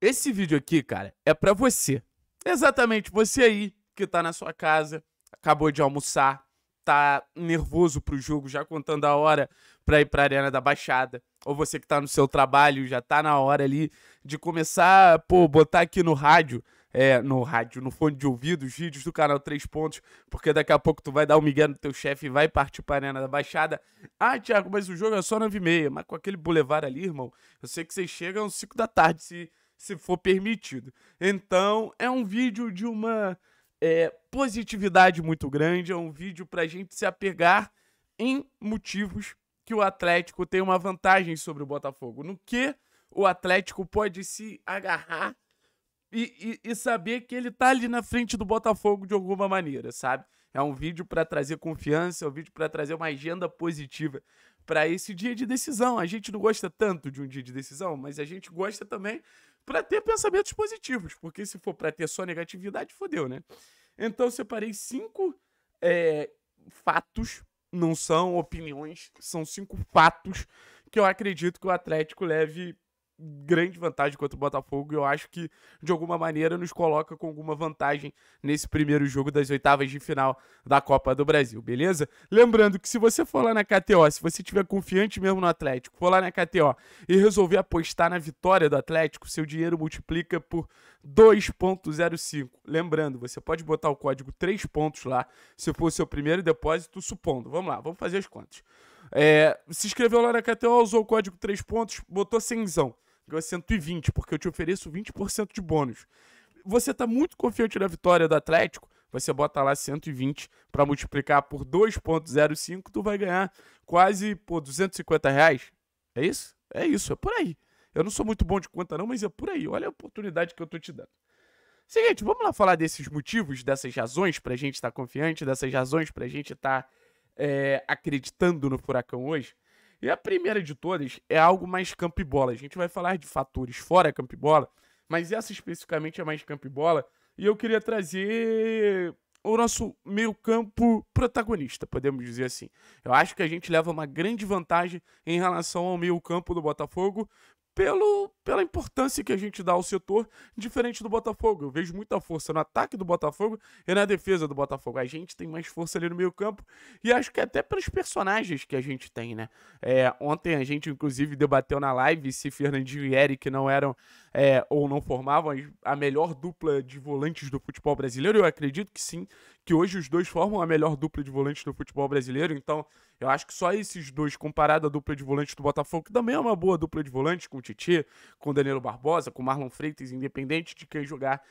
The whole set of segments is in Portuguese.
Esse vídeo aqui, cara, é para você. Exatamente, você aí que tá na sua casa, acabou de almoçar, tá nervoso pro jogo, já contando a hora pra ir pra Arena da Baixada. Ou você que tá no seu trabalho, já tá na hora ali de começar, pô, botar aqui no rádio, é, no rádio, no fone de ouvido, os vídeos do canal Três Pontos, porque daqui a pouco tu vai dar o um migué no teu chefe e vai partir pra Arena da Baixada. Ah, Tiago mas o jogo é só 9h30, mas com aquele bulevar ali, irmão, eu sei que vocês chegam às 5 da tarde, se se for permitido. Então, é um vídeo de uma é, positividade muito grande, é um vídeo para a gente se apegar em motivos que o Atlético tem uma vantagem sobre o Botafogo, no que o Atlético pode se agarrar e, e, e saber que ele está ali na frente do Botafogo de alguma maneira, sabe? É um vídeo para trazer confiança, é um vídeo para trazer uma agenda positiva para esse dia de decisão. A gente não gosta tanto de um dia de decisão, mas a gente gosta também para ter pensamentos positivos, porque se for para ter só negatividade, fodeu, né? Então eu separei cinco é, fatos, não são opiniões, são cinco fatos que eu acredito que o Atlético leve grande vantagem contra o Botafogo. E eu acho que, de alguma maneira, nos coloca com alguma vantagem nesse primeiro jogo das oitavas de final da Copa do Brasil, beleza? Lembrando que se você for lá na KTO, se você tiver confiante mesmo no Atlético, for lá na KTO e resolver apostar na vitória do Atlético, seu dinheiro multiplica por 2.05. Lembrando, você pode botar o código 3 pontos lá, se for o seu primeiro depósito, supondo. Vamos lá, vamos fazer as contas. É, se inscreveu lá na KTO, usou o código 3 pontos, botou 100 ser 120, porque eu te ofereço 20% de bônus. Você está muito confiante da vitória do Atlético, você bota lá 120 para multiplicar por 2.05, tu vai ganhar quase por 250 reais. É isso? É isso, é por aí. Eu não sou muito bom de conta não, mas é por aí. Olha a oportunidade que eu tô te dando. Seguinte, vamos lá falar desses motivos, dessas razões para a gente estar tá confiante, dessas razões para a gente estar tá, é, acreditando no furacão hoje. E a primeira de todas é algo mais campo e bola. A gente vai falar de fatores fora campo e bola, mas essa especificamente é mais campo e bola. E eu queria trazer o nosso meio campo protagonista, podemos dizer assim. Eu acho que a gente leva uma grande vantagem em relação ao meio campo do Botafogo, pelo, pela importância que a gente dá ao setor, diferente do Botafogo. Eu vejo muita força no ataque do Botafogo e na defesa do Botafogo. A gente tem mais força ali no meio-campo e acho que até pelos personagens que a gente tem, né? É, ontem a gente, inclusive, debateu na live se Fernandinho e Eric não eram é, ou não formavam a melhor dupla de volantes do futebol brasileiro. Eu acredito que sim, que hoje os dois formam a melhor dupla de volantes do futebol brasileiro. Então, eu acho que só esses dois, comparado à dupla de volantes do Botafogo, que também é uma boa dupla de volantes, com o Titi, com o Danilo Barbosa, com o Marlon Freitas, independente de quem jogar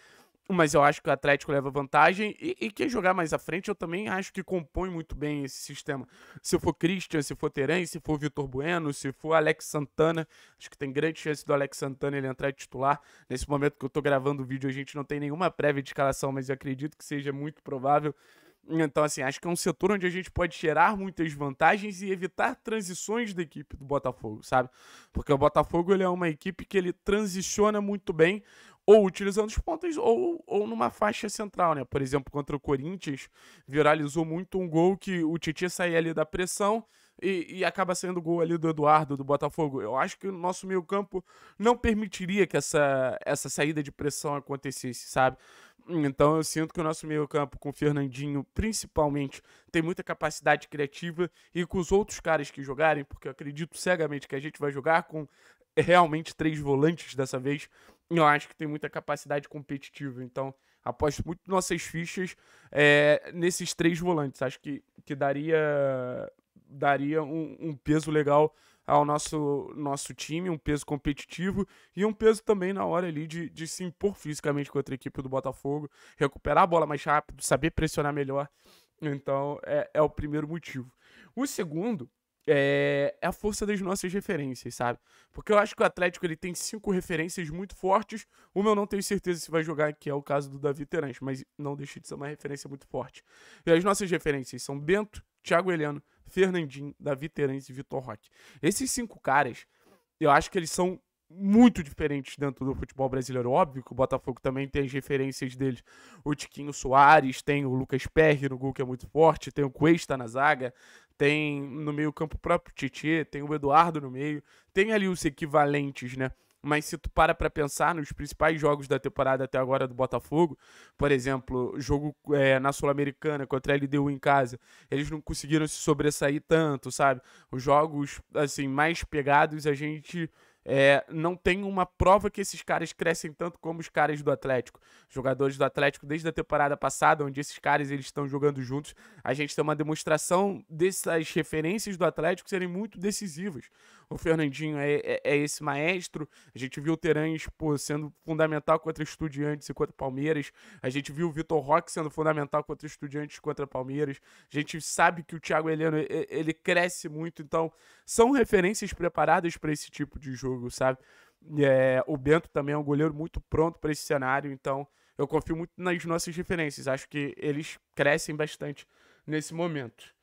mas eu acho que o Atlético leva vantagem. E, e, quem jogar mais à frente, eu também acho que compõe muito bem esse sistema. Se for Christian, se for Terence, se for Vitor Bueno, se for Alex Santana, acho que tem grande chance do Alex Santana ele entrar titular. Nesse momento que eu tô gravando o vídeo, a gente não tem nenhuma prévia de escalação, mas eu acredito que seja muito provável. Então, assim, acho que é um setor onde a gente pode gerar muitas vantagens e evitar transições da equipe do Botafogo, sabe? Porque o Botafogo ele é uma equipe que ele transiciona muito bem, ou utilizando os pontos ou, ou numa faixa central, né? Por exemplo, contra o Corinthians, viralizou muito um gol que o Titi saía ali da pressão e, e acaba saindo o gol ali do Eduardo, do Botafogo. Eu acho que o nosso meio campo não permitiria que essa, essa saída de pressão acontecesse, sabe? Então eu sinto que o nosso meio-campo com o Fernandinho, principalmente, tem muita capacidade criativa e com os outros caras que jogarem, porque eu acredito cegamente que a gente vai jogar com realmente três volantes dessa vez, eu acho que tem muita capacidade competitiva. Então, aposto muito nossas fichas é, nesses três volantes. Acho que, que daria, daria um, um, peso legal ao nosso, nosso time, um peso competitivo e um peso também na hora ali de, de se impor fisicamente contra a equipe do Botafogo, recuperar a bola mais rápido, saber pressionar melhor. Então, é, é o primeiro motivo. O segundo é, é, a força das nossas referências, sabe? Porque eu acho que o Atlético ele tem cinco referências muito fortes. Uma eu não tenho certeza se vai jogar, que é o caso do Davi Terence, mas não deixa de ser uma referência muito forte. E as nossas referências são Bento, Thiago Heleno, Fernandinho, Davi Terence e Vitor Roque. Esses cinco caras, eu acho que eles são muito diferentes dentro do futebol brasileiro. Óbvio que o Botafogo também tem as referências deles. O Tiquinho Soares, tem o Lucas Perry no gol, que é muito forte, tem o Cuesta na zaga, tem no meio campo o próprio Tietê, tem o Eduardo no meio, tem ali os equivalentes, né? Mas se tu para pra pensar nos principais jogos da temporada até agora do Botafogo, por exemplo, jogo é, na Sul-Americana contra a LDU em casa, eles não conseguiram se sobressair tanto, sabe? Os jogos, assim, mais pegados a gente é, não tem uma prova que esses caras crescem tanto como os caras do Atlético. Jogadores do Atlético desde a temporada passada, onde esses caras eles estão jogando juntos, a gente tem uma demonstração dessas referências do Atlético serem muito decisivas o Fernandinho é, é, é esse maestro. A gente viu o Terães pô, sendo fundamental contra Estudiantes e contra Palmeiras. A gente viu o Vitor Roque sendo fundamental contra Estudiantes e contra Palmeiras. A gente sabe que o Thiago Heleno ele cresce muito, então são referências preparadas para esse tipo de jogo, sabe? É, o Bento também é um goleiro muito pronto para esse cenário, então eu confio muito nas nossas referências. Acho que eles crescem bastante nesse momento.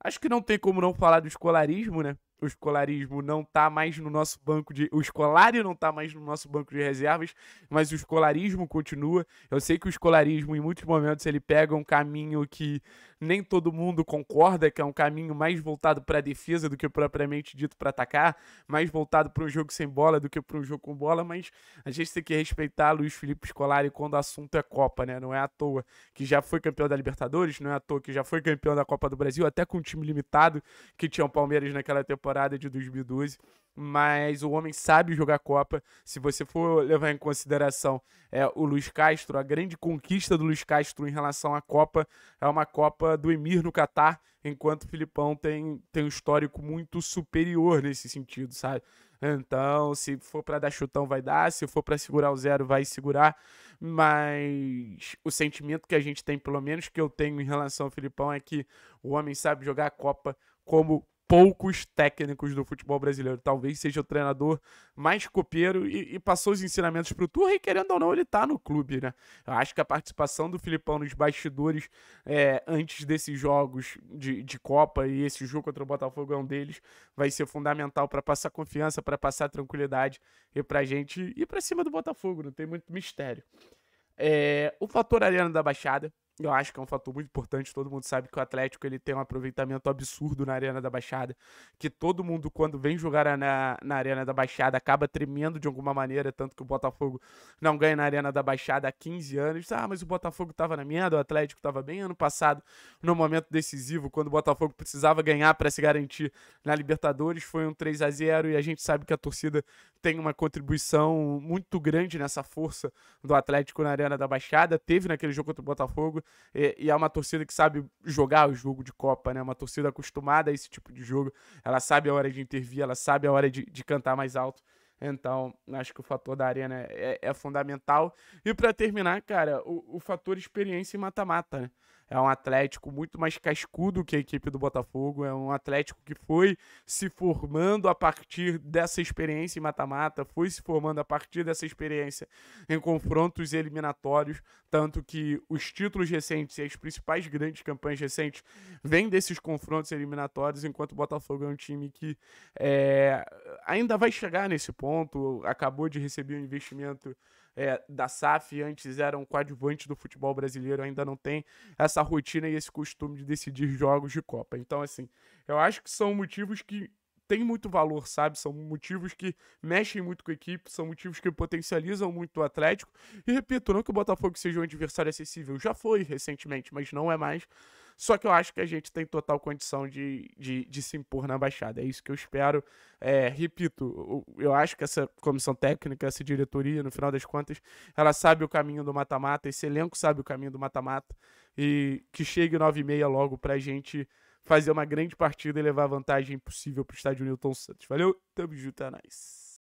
Acho que não tem como não falar do escolarismo, né? o escolarismo não está mais no nosso banco de. O escolário não está mais no nosso banco de reservas, mas o escolarismo continua. Eu sei que o escolarismo, em muitos momentos, ele pega um caminho que nem todo mundo concorda que é um caminho mais voltado para a defesa do que propriamente dito para atacar, mais voltado para um jogo sem bola do que para um jogo com bola, mas a gente tem que respeitar Luiz Felipe Scolari quando o assunto é Copa, né? Não é à toa que já foi campeão da Libertadores, não é à toa que já foi campeão da Copa do Brasil, até com um time limitado que tinha o Palmeiras naquela temporada de 2012 mas o homem sabe jogar Copa. Se você for levar em consideração é, o Luiz Castro, a grande conquista do Luiz Castro em relação à Copa é uma Copa do Emir no Catar, enquanto o Filipão tem, tem um histórico muito superior nesse sentido, sabe? Então, se for para dar chutão, vai dar, se for para segurar o zero, vai segurar. Mas o sentimento que a gente tem, pelo menos que eu tenho em relação ao Filipão, é que o homem sabe jogar a Copa como poucos técnicos do futebol brasileiro. Talvez seja o treinador mais copeiro e, e passou os ensinamentos para o Turre, querendo ou não, ele está no clube, né? Eu acho que a participação do Filipão nos bastidores é, antes desses jogos de, de Copa e esse jogo contra o Botafogo é um deles, vai ser fundamental para passar confiança, para passar tranquilidade e para a gente ir para cima do Botafogo, não tem muito mistério. É, o fator Arena da Baixada, eu acho que é um fator muito importante. Todo mundo sabe que o Atlético ele tem um aproveitamento absurdo na Arena da Baixada. Que todo mundo, quando vem jogar na, na Arena da Baixada, acaba tremendo de alguma maneira. Tanto que o Botafogo não ganha na Arena da Baixada há 15 anos. Ah, mas o Botafogo estava na merda, o Atlético estava bem ano passado, no momento decisivo, quando o Botafogo precisava ganhar para se garantir na Libertadores. Foi um 3 a 0 e a gente sabe que a torcida tem uma contribuição muito grande nessa força do Atlético na Arena da Baixada. Teve naquele jogo contra o Botafogo e, e, é uma torcida que sabe jogar o jogo de Copa, né? Uma torcida acostumada a esse tipo de jogo. Ela sabe a hora de intervir, ela sabe a hora de, de cantar mais alto. Então, acho que o fator da arena é, é fundamental. E para terminar, cara, o, o, fator experiência em mata-mata. Né? É um Atlético muito mais cascudo que a equipe do Botafogo. É um Atlético que foi se formando a partir dessa experiência em mata-mata, foi se formando a partir dessa experiência em confrontos eliminatórios. Tanto que os títulos recentes e as principais grandes campanhas recentes vêm desses confrontos eliminatórios, enquanto o Botafogo é um time que é, ainda vai chegar nesse ponto ponto, acabou de receber um investimento é, da SAF, antes era um coadjuvante do futebol brasileiro, ainda não tem essa rotina e esse costume de decidir jogos de Copa. Então, assim, eu acho que são motivos que tem muito valor, sabe? São motivos que mexem muito com a equipe, são motivos que potencializam muito o Atlético. E repito, não que o Botafogo seja um adversário acessível, já foi recentemente, mas não é mais. Só que eu acho que a gente tem total condição de, de, de se impor na Baixada. É isso que eu espero. É, repito, eu acho que essa comissão técnica, essa diretoria, no final das contas, ela sabe o caminho do mata-mata, esse elenco sabe o caminho do mata-mata. E que chegue 9 h meia logo pra gente fazer uma grande partida e levar a vantagem possível pro estádio Newton Santos. Valeu, tamo junto, é nóis.